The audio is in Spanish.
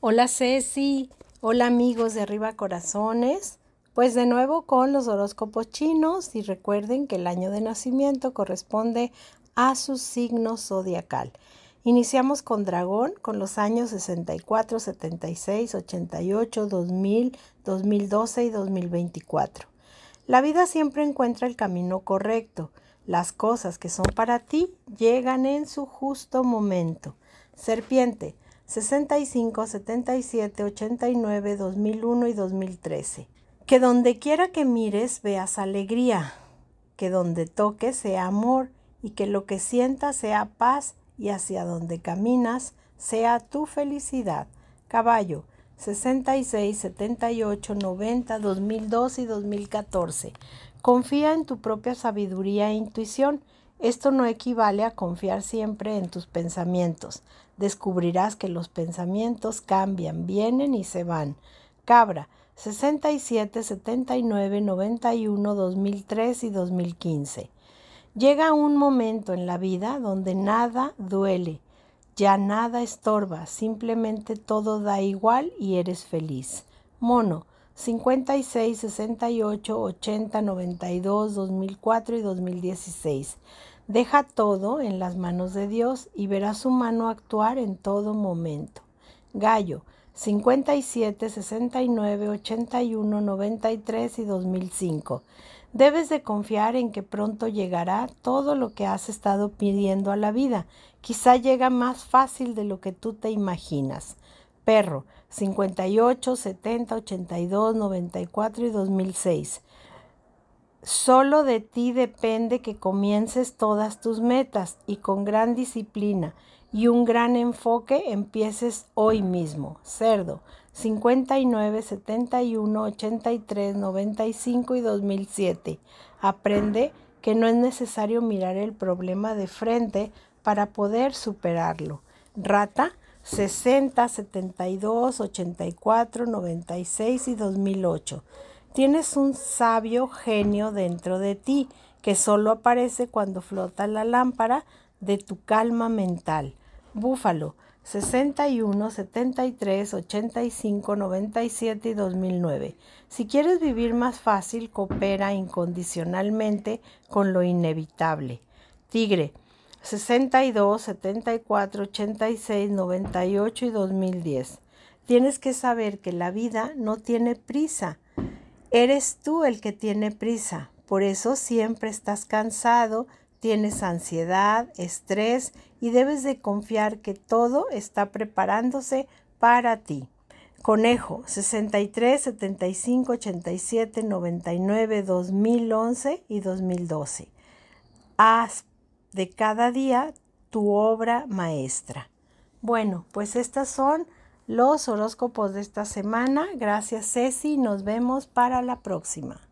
Hola Ceci, hola amigos de Arriba Corazones. Pues de nuevo con los horóscopos chinos y recuerden que el año de nacimiento corresponde a su signo zodiacal. Iniciamos con Dragón con los años 64, 76, 88, 2000, 2012 y 2024. La vida siempre encuentra el camino correcto. Las cosas que son para ti llegan en su justo momento. Serpiente, 65, 77, 89, 2001 y 2013. Que donde quiera que mires veas alegría, que donde toques sea amor y que lo que sientas sea paz y hacia donde caminas sea tu felicidad. Caballo 66, 78, 90, 2002 y 2014. Confía en tu propia sabiduría e intuición esto no equivale a confiar siempre en tus pensamientos. Descubrirás que los pensamientos cambian, vienen y se van. Cabra, 67, 79, 91, 2003 y 2015. Llega un momento en la vida donde nada duele, ya nada estorba, simplemente todo da igual y eres feliz. Mono, 56, 68, 80, 92, 2004 y 2016. Deja todo en las manos de Dios y verás su mano actuar en todo momento. Gallo 57, 69, 81, 93 y 2005. Debes de confiar en que pronto llegará todo lo que has estado pidiendo a la vida. Quizá llega más fácil de lo que tú te imaginas. Perro 58, 70, 82, 94 y 2006. Solo de ti depende que comiences todas tus metas y con gran disciplina y un gran enfoque empieces hoy mismo. Cerdo 59, 71, 83, 95 y 2007. Aprende que no es necesario mirar el problema de frente para poder superarlo. Rata 60, 72, 84, 96 y 2008. Tienes un sabio genio dentro de ti que solo aparece cuando flota la lámpara de tu calma mental. Búfalo 61, 73, 85, 97 y 2009. Si quieres vivir más fácil, coopera incondicionalmente con lo inevitable. Tigre 62, 74, 86, 98 y 2010. Tienes que saber que la vida no tiene prisa. Eres tú el que tiene prisa. Por eso siempre estás cansado, tienes ansiedad, estrés y debes de confiar que todo está preparándose para ti. Conejo 63, 75, 87, 99, 2011 y 2012. Haz de cada día tu obra maestra. Bueno, pues estos son los horóscopos de esta semana. Gracias Ceci, nos vemos para la próxima.